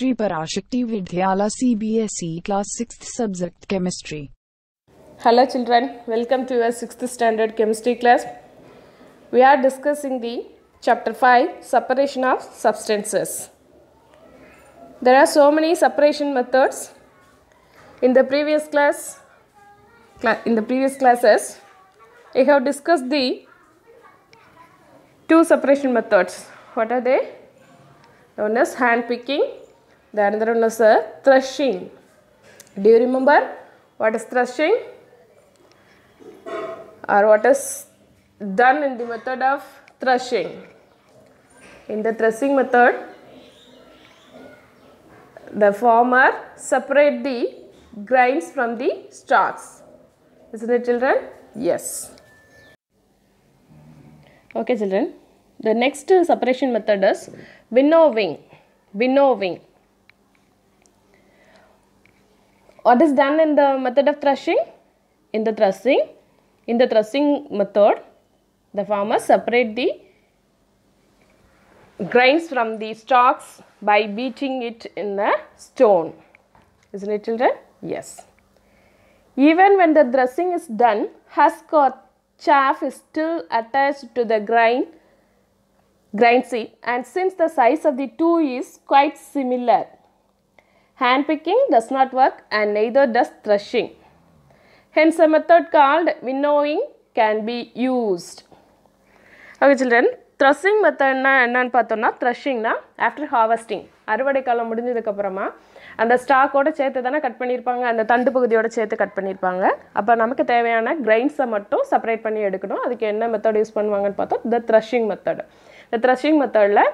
Shri Parashakti Vidyala CBSE class 6th subject chemistry. Hello children, welcome to our 6th standard chemistry class. We are discussing the chapter 5 separation of substances. There are so many separation methods. In the previous class, in the previous classes, I have discussed the two separation methods. What are they? known as hand picking the another one is threshing. Do you remember what is threshing? Or what is done in the method of threshing? In the threshing method, the farmer separate the grains from the stalks. Isn't it children? Yes. Okay children, the next separation method is winnowing. Winnowing. What is done in the method of threshing? In the threshing, in the threshing method, the farmers separate the grains from the stalks by beating it in a stone. Isn't it children? Yes. Even when the threshing is done, husk or chaff is still attached to the grain, grain seed and since the size of the two is quite similar, hand picking does not work and neither does threshing hence a method called winnowing can be used okay children threshing மெத்தட்னா என்னன்னு பார்த்தோம்னா த்ரஷிங்னா after harvesting அறுவடை காலம் முடிஞ்சதுக்கப்புறமா அந்த ஸ்டாக்கோடு சேர்த்து தானே cut பண்ணியிருப்பாங்க அந்த தண்டு பகுதியோடு சேர்த்து கட் பண்ணியிருப்பாங்க அப்போ நமக்கு தேவையான கிரைன்ஸை மட்டும் செப்பரேட் பண்ணி எடுக்கணும் அதுக்கு என்ன மெத்தட் யூஸ் பண்ணுவாங்கன்னு பார்த்தோம் த த்ரெஷிங் மெத்தட் இந்த த்ரஷிங் மெத்தடில்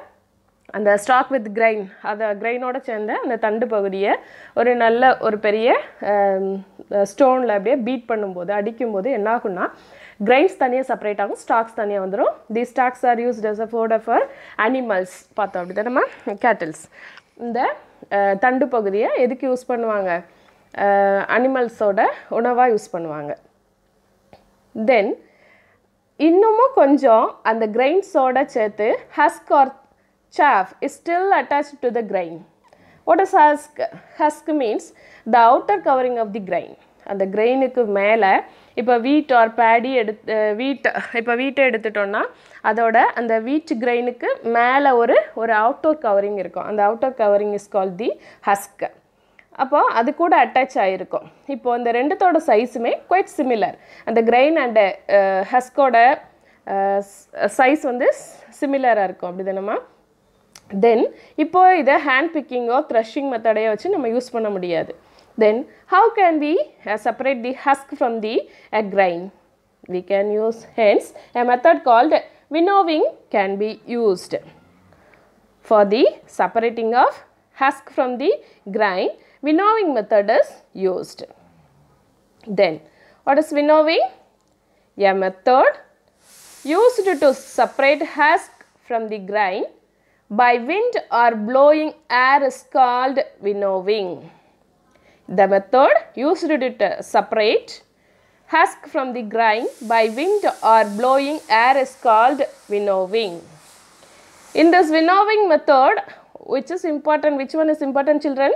அந்த ஸ்டாக் வித் கிரைன் அதை கிரைனோட சேர்ந்து அந்த தண்டு பகுதியை ஒரு நல்ல ஒரு பெரிய ஸ்டோனில் அப்படியே பீட் பண்ணும்போது அடிக்கும்போது என்ன ஆகும்னா கிரைன்ஸ் தனியாக செப்பரேட் ஆகும் ஸ்டாக்ஸ் தனியாக வந்துடும் the stalks are use as a fodder for animals பார்த்தோம் அப்படி தான் நம்ம கேட்டில்ஸ் இந்த தண்டு பகுதியை எதுக்கு யூஸ் பண்ணுவாங்க அனிமல்ஸோட உணவாக யூஸ் பண்ணுவாங்க தென் இன்னமும் கொஞ்சம் அந்த கிரெயின்ஸோட சேர்த்து husk or chaff is still attached to the grain. What is husk? Husk means the outer covering of the grain. அந்த கிரெயினுக்கு மேலே இப்போ வீட் ஆர் பேடி எடுத்து வீட் இப்போ வீட்டை எடுத்துட்டோன்னா அதோட அந்த வீட் கிரெயினுக்கு மேலே ஒரு ஒரு அவுட்டோர் கவரிங் இருக்கும் அந்த outer covering is call the husk அப்போது அது கூட அட்டாச் ஆகிருக்கும் இப்போது இந்த ரெண்டுத்தோட சைஸுமே குவைட் சிமிலர் அந்த கிரெயின் அண்ட் ஹஸ்கோட சைஸ் வந்து சிமிலராக இருக்கும் அப்படி தானேம்மா then இப்போ இதை ஹேண்ட் பிக்கிங்கோ த்ரஷிங் மெத்தடையோ வச்சு நம்ம யூஸ் பண்ண முடியாது can we can we separate the husk from the grain? we can use hence a method called winnowing can be used for the separating of husk from the grain winnowing method is used then what is winnowing a method used to separate husk from the grain by wind or blowing air is called winnowing. The method used to separate husk from the grain by wind or blowing air is called winnowing. In this winnowing method, which is important? Which one is important children?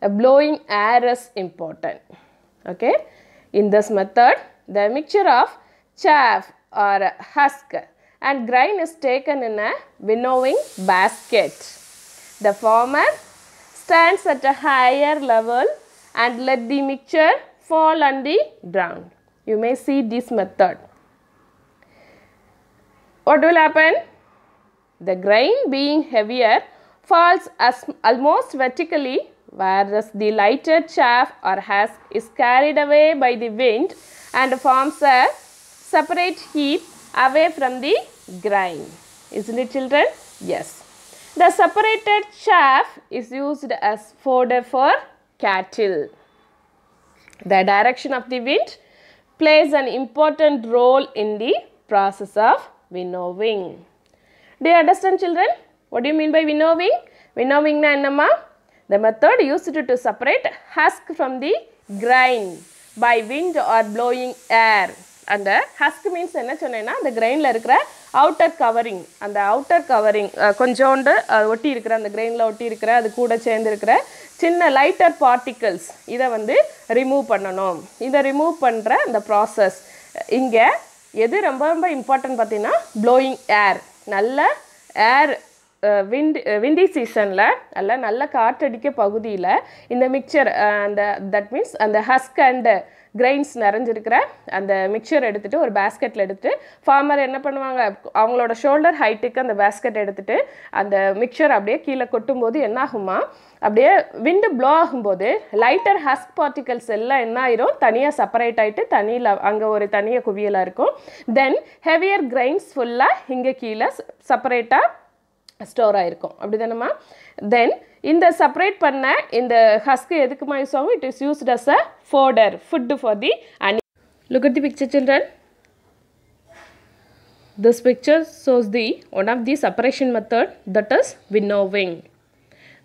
A blowing air is important. Okay. In this method, the mixture of chaff or husk and grain is taken in a winnowing basket. The former stands at a higher level and let the mixture fall on the ground. You may see this method. What will happen? The grain being heavier falls as almost vertically whereas the lighter chaff or husk is carried away by the wind and forms a separate heap away from the grind. Isn't it children? Yes. The separated chaff is used as fodder for cattle. The direction of the wind plays an important role in the process of winnowing. Do you understand children? What do you mean by winnowing? Winnowing na ennamma? The method used to, separate husk from the grain by wind or blowing air. அந்த husk means என்ன சொன்னேன்னா the கிரைனில் இருக்கிற outer covering அந்த outer covering கொஞ்சோண்டு ஒட்டி இருக்கிற அந்த கிரெயினில் ஒட்டி இருக்கிற அது கூட சேர்ந்துருக்கிற சின்ன லைட்டர் பார்ட்டிகல்ஸ் இதை வந்து ரிமூவ் பண்ணணும் இதை ரிமூவ் பண்ணுற அந்த ப்ராசஸ் இங்கே எது ரொம்ப ரொம்ப இம்பார்ட்டன்ட் பார்த்திங்கன்னா ப்ளோயிங் ஏர் நல்ல ஏர் விண்ட் விண்டி சீசனில் நல்ல நல்ல காற்றடிக்க பகுதியில் இந்த மிக்சர் அந்த தட் மீன்ஸ் அந்த ஹஸ்க் அண்டு கிரைன்ஸ் நிறைஞ்சிருக்கிற அந்த மிக்சர் எடுத்துகிட்டு ஒரு பேஸ்கெட்டில் எடுத்துகிட்டு ஃபார்மர் என்ன பண்ணுவாங்க அவங்களோட ஷோல்டர் ஹைட்டுக்கு அந்த பேஸ்கெட் எடுத்துகிட்டு அந்த மிக்சர் அப்படியே கீழே கொட்டும்போது என்னாகுமா அப்படியே விண்டு ப்ளோ ஆகும்போது லைட்டர் ஹஸ்க் பார்ட்டிகல்ஸ் எல்லாம் என்ன ஆயிரும் தனியாக செப்பரேட் ஆகிட்டு தனியில் அங்கே ஒரு தனியாக குவியலாக இருக்கும் தென் ஹெவியர் கிரைன்ஸ் ஃபுல்லாக இங்கே கீழே செப்பரேட்டாக ஸ்டோர் ஆகிருக்கும் அப்படி தானம்மா தென் இந்த செப்பரேட் பண்ண இந்த ஹஸ்க்கு எதுக்குமா யூஸ் ஆகும் it is used as a fodder food for the அனி look at the picture children this picture shows the one of the separation method that is winnowing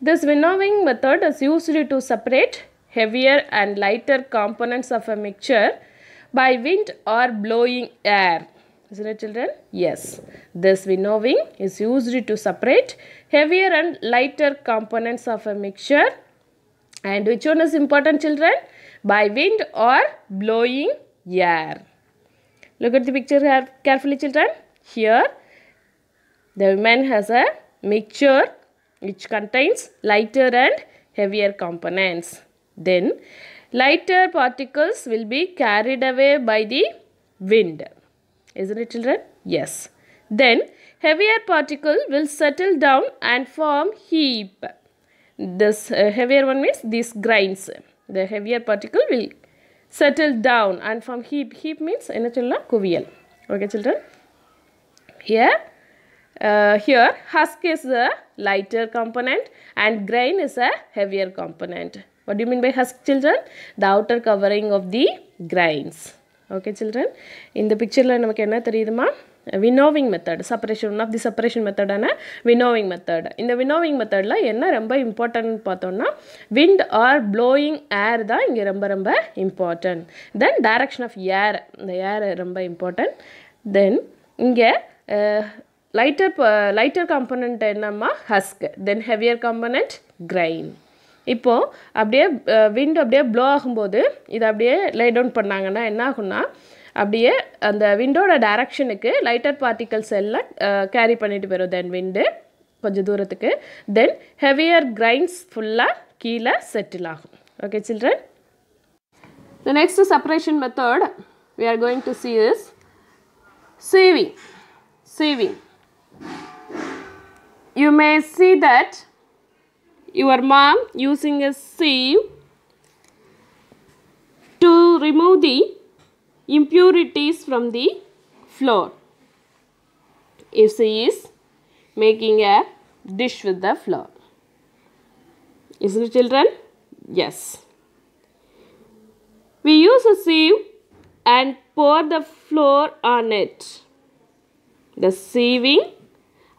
this winnowing method is used to separate heavier and lighter components of a mixture by wind or blowing air Isn't it children? Yes. This winnowing is used to separate heavier and lighter components of a mixture. And which one is important children? By wind or blowing air. Look at the picture carefully children. Here the woman has a mixture which contains lighter and heavier components. Then lighter particles will be carried away by the wind. Isn't it children? Yes. Then heavier particle will settle down and form heap. This uh, heavier one means these grains. The heavier particle will settle down and form heap. Heap means a சொல்லலாம் குவியல். Okay children. Here, uh, here husk is the lighter component and grain is a heavier component. What do you mean by husk children? The outer covering of the grains. Okay children இந்த பிக்சரில் நமக்கு என்ன தெரியுதுமா winnowing method separation one of the separation மெத்தடான winnowing method இந்த winnowing மெத்தடில் என்ன ரொம்ப இம்பார்ட்டன்ட் பார்த்தோம்னா விண்ட் ஆர் ப்ளோயிங் ஏர் தான் இங்கே ரொம்ப ரொம்ப important then direction of air இந்த ஏர் ரொம்ப இம்பார்ட்டன்ட் தென் இங்கே லைட்டர் லைட்டர் காம்பனண்ட் என்னம்மா husk then heavier component grain இப்போது அப்படியே விண்ட் அப்படியே ப்ளோ ஆகும்போது இதை அப்படியே லே டவுன் பண்ணாங்கன்னா என்ன ஆகும்னா அப்படியே அந்த விண்டோட டைரக்ஷனுக்கு லைட்டர் பார்ட்டிகல்ஸ் எல்லாம் கேரி பண்ணிட்டு போயிடும் தென் விண்டு கொஞ்சம் தூரத்துக்கு தென் ஹெவியர் கிரைன்ஸ் ஃபுல்லாக கீழே செட்டில் ஆகும் okay children the next separation method we are going to see is sieving sieving you may see that your mom using a sieve to remove the impurities from the flour if she is making a dish with the flour. Isn't it children? Yes. We use a sieve and pour the flour on it. The sieving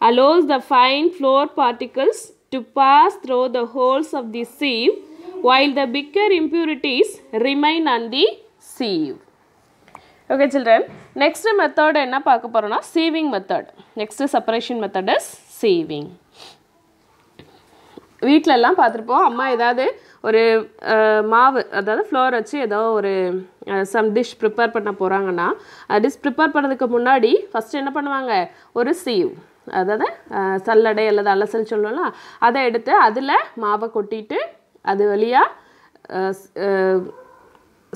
allows the fine flour particles to pass through the holes of the sieve while the bigger impurities remain on the sieve. Okay children, next method என்ன பார்க்க போகிறோம்னா method. Next separation method method is வீட்டில் வீட்டிலலாம் பார்த்துருப்போம் அம்மா ஏதாவது ஒரு மாவு அதாவது ஃப்ளோர் வச்சு ஏதோ ஒரு சம் டிஷ் ப்ரிப்பேர் பண்ண போகிறாங்கன்னா டிஷ் ப்ரிப்பேர் பண்ணதுக்கு முன்னாடி ஃபஸ்ட்டு என்ன பண்ணுவாங்க ஒரு சீவ் அதாவது சல்லடை அல்லது அலசல் சொல்லலாம் அதை எடுத்து அதில் மாவை கொட்டிட்டு அது வழியாக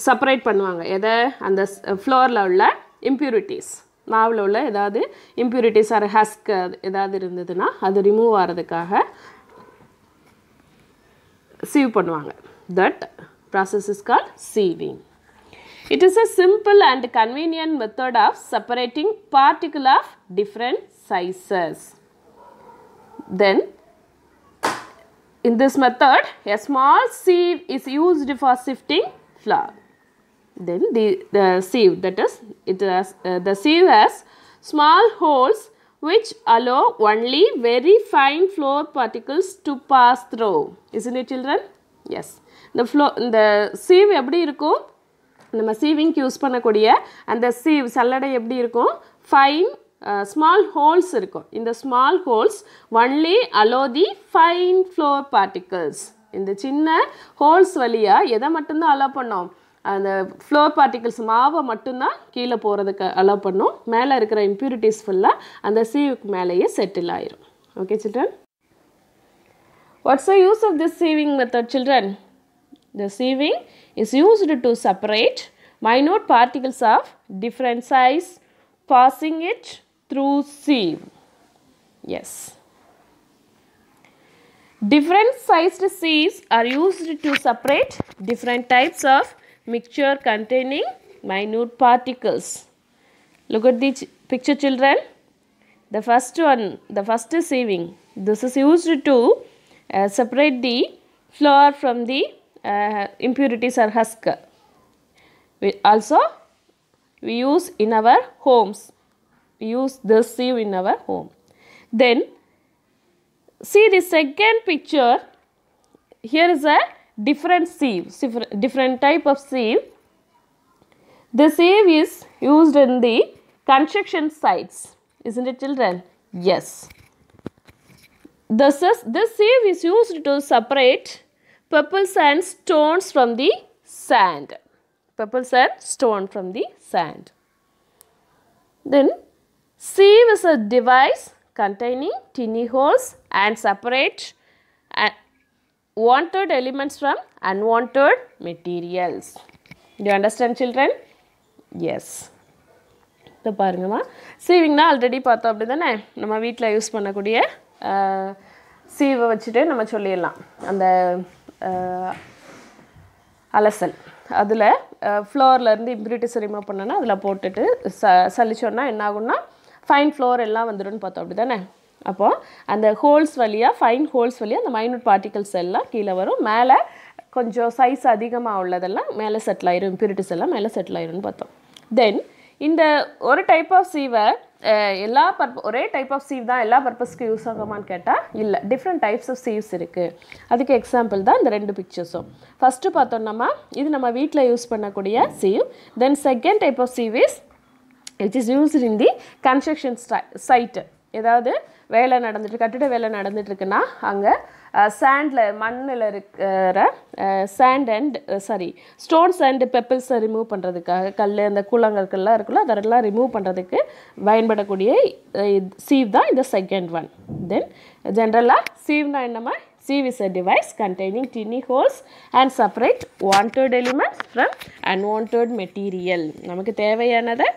செப்பரேட் பண்ணுவாங்க எதை அந்த ஃப்ளோரில் உள்ள இம்ப்யூரிட்டிஸ் மாவில் உள்ள ஏதாவது இம்ப்யூரிட்டிஸ் ஆர் ஹஸ்க் ஏதாவது இருந்ததுன்னா அது ரிமூவ் ஆகிறதுக்காக சீவ் பண்ணுவாங்க that process is call sieving it is a simple and convenient method of separating particle of different sizes. Then in this method a small sieve is used for sifting flour. Then the, the sieve that is it has, uh, the sieve has small holes which allow only very fine flour particles to pass through. Isn't it children? Yes. The, flow, the sieve எப்படி இருக்கும் நம்ம சீவிங்க்கு use பண்ணக்கூடிய அந்த sieve சல்லடை எப்படி இருக்கும் fine small holes இருக்கும் இந்த small holes only allow the fine flour particles இந்த சின்ன ஹோல்ஸ் வழியாக எதை மட்டும்தான் அலோ பண்ணோம் அந்த ஃப்ளோர் பார்ட்டிகல்ஸ் மாவை மட்டும்தான் கீழே போகிறதுக்கு அலோ பண்ணும் மேலே இருக்கிற இம்ப்யூரிட்டிஸ் ஃபுல்லாக அந்த சீவுக்கு மேலேயே செட்டில் ஆயிரும் okay children what's a use of this sieving method children the sieving is used to separate minute particles of different size, passing it Through sieve, yes different sized sieves are used to separate different types of mixture containing minute particles look at the picture children the first one the first sieving this is used to uh, separate the flour from the uh, impurities or husk we also we use in our homes use this sieve in our home. Then see the second picture here is a different sieve, different type of sieve. The sieve is used in the construction sites, isn't it children? Yes. This, is, this sieve is used to separate pebbles and stones from the sand. Pebbles and stone from the sand. Then sieve is a device containing tiny holes and separate uh, wanted elements from unwanted materials. Do you understand children? Yes. இதை பாருங்கம்மா சீவிங்னா already பார்த்தோம் அப்படி தானே நம்ம வீட்டில் use பண்ணக்கூடிய சீவை uh, வச்சுட்டு நம்ம சொல்லிடலாம் அந்த uh, அலசல் அதில் ஃப்ளோர்லேருந்து இம்ப்யூரிட்டிஸ் ரிமூவ் பண்ணோன்னா அதில் போட்டுட்டு ச சளிச்சோன்னா என்ன ஆகும்னா ஃபைன் ஃப்ளோர் எல்லாம் வந்துடும் பார்த்தோம் அப்படி தானே அப்போது அந்த ஹோல்ஸ் வழியாக ஃபைன் ஹோல்ஸ் வழியாக அந்த மைனூட் பார்ட்டிகல்ஸ் எல்லாம் கீழே வரும் மேலே கொஞ்சம் சைஸ் அதிகமாக உள்ளதெல்லாம் மேலே செட்டில் ஆயிரும் இம்பியூரிட்டிஸ் எல்லாம் மேலே செட்டில் ஆயிரும்னு பார்த்தோம் தென் இந்த ஒரு டைப் ஆஃப் சீவை எல்லா பர்ப ஒரே டைப் ஆஃப் சீவ் தான் எல்லா பர்பஸ்க்கு யூஸ் ஆகுமான்னு கேட்டால் இல்லை டிஃப்ரெண்ட் டைப்ஸ் ஆஃப் சீவ்ஸ் இருக்குது அதுக்கு எக்ஸாம்பிள் தான் இந்த ரெண்டு பிக்சர்ஸும் ஃபஸ்ட்டு பார்த்தோம்னா இது நம்ம வீட்டில் யூஸ் பண்ணக்கூடிய sieve then second type of sieve is which is used in the construction site ஏதாவது வேலை நடந்துட்டு கட்டிட வேலை நடந்துட்டுருக்குன்னா அங்கே சேண்டில் மண்ணில் இருக்கிற sand and sorry stones and பெப்பிள்ஸை ரிமூவ் பண்ணுறதுக்காக கல் அந்த கூழாங்கற்கள்லாம் இருக்குல்ல அதெல்லாம் ரிமூவ் பண்ணுறதுக்கு பயன்படக்கூடிய சீவ் தான் இந்த செகண்ட் ஒன் தென் ஜென்ரலாக சீவ்னா என்னம்மா sieve is a device containing tiny holes and separate wanted elements from unwanted material நமக்கு தேவையானதை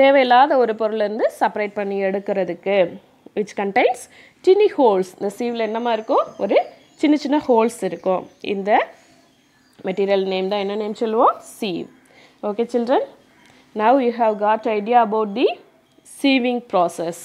தேவையில்லாத ஒரு பொருள்லேருந்து செப்பரேட் பண்ணி எடுக்கிறதுக்கு விச் கண்டைன்ஸ் டினி ஹோல்ஸ் இந்த சீவில் என்னமா இருக்கும் ஒரு சின்ன சின்ன ஹோல்ஸ் இருக்கும் இந்த மெட்டீரியல் நேம் தான் என்ன நேம் சொல்லுவோம் sieve okay children now you have got idea about the sieving process